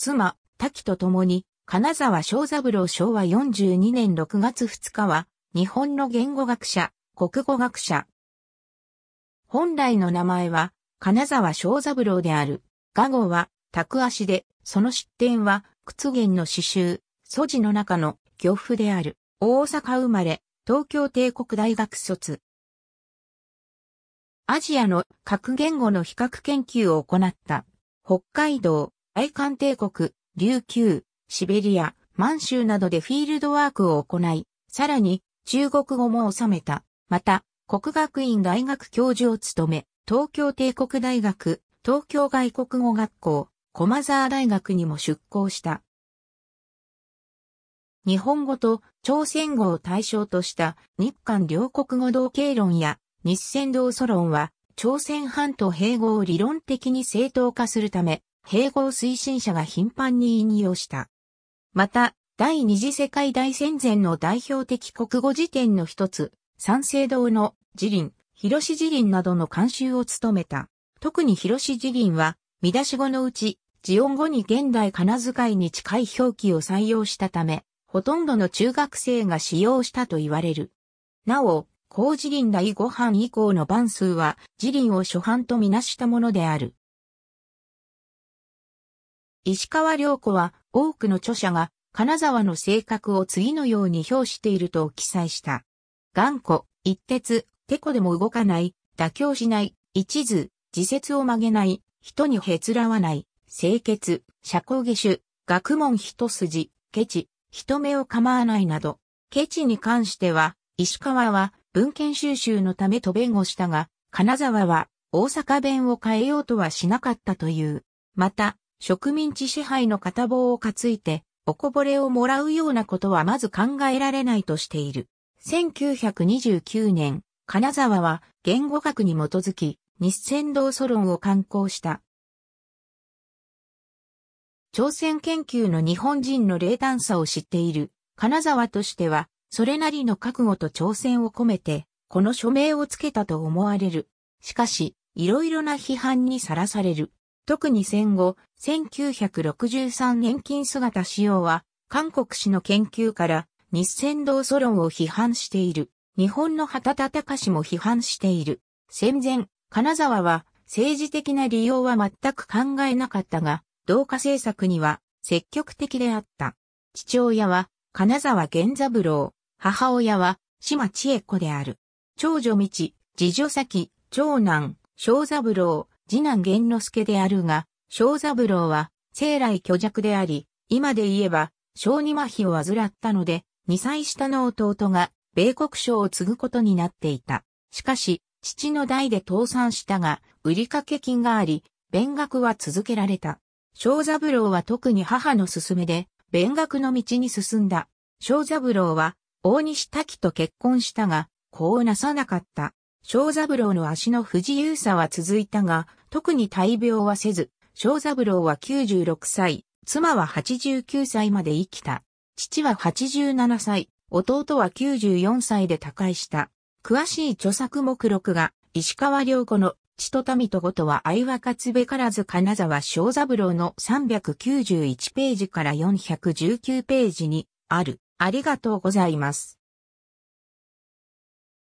妻、滝と共に、金沢正三郎昭和42年6月2日は、日本の言語学者、国語学者。本来の名前は、金沢正三郎である。画語は、拓足で、その出典は、屈原の詩集、素地の中の漁夫である。大阪生まれ、東京帝国大学卒。アジアの核言語の比較研究を行った。北海道、愛韓帝国、琉球、シベリア、満州などでフィールドワークを行い、さらに中国語も収めた。また、国学院大学教授を務め、東京帝国大学、東京外国語学校、駒沢大学にも出向した。日本語と朝鮮語を対象とした日韓両国語同型論や日鮮同祖論は朝鮮半島併合を理論的に正当化するため併合推進者が頻繁に引用した。また、第二次世界大戦前の代表的国語辞典の一つ、三省堂の辞林、広志辞林などの監修を務めた。特に広志辞林は、見出し語のうち、字音語に現代仮名遣いに近い表記を採用したため、ほとんどの中学生が使用したと言われる。なお、高辞林第5版以降の番数は、辞林を初版とみなしたものである。石川良子は多くの著者が金沢の性格を次のように表していると記載した。頑固、一徹、てこでも動かない、妥協しない、一途、自説を曲げない、人にへつらわない、清潔、社交下手、学問一筋、ケチ、人目を構わないなど、ケチに関しては、石川は文献収集のためと弁護したが、金沢は大阪弁を変えようとはしなかったという。また、植民地支配の片棒を担いて、おこぼれをもらうようなことはまず考えられないとしている。1929年、金沢は言語学に基づき、日戦道ソロンを刊行した。朝鮮研究の日本人の冷淡さを知っている、金沢としては、それなりの覚悟と挑戦を込めて、この署名をつけたと思われる。しかし、いろいろな批判にさらされる。特に戦後、1963年金姿仕様は、韓国史の研究から日戦道ソ論を批判している。日本の旗田隆も批判している。戦前、金沢は政治的な利用は全く考えなかったが、同化政策には積極的であった。父親は金沢源三郎、母親は島千恵子である。長女道、次女先、長男、小三郎、次男玄之助であるが、小三郎は、生来虚弱であり、今で言えば、小児麻痺を患ったので、二歳下の弟が、米国省を継ぐことになっていた。しかし、父の代で倒産したが、売掛金があり、勉学は続けられた。小三郎は特に母の勧めで、勉学の道に進んだ。小三郎は、大西滝と結婚したが、子をなさなかった。小三郎の足の不自由さは続いたが、特に大病はせず、小三郎は96歳、妻は89歳まで生きた。父は87歳、弟は94歳で他界した。詳しい著作目録が、石川良子の、千と民とごとは愛はかつべからず金沢小三郎の391ページから419ページにある。ありがとうございます。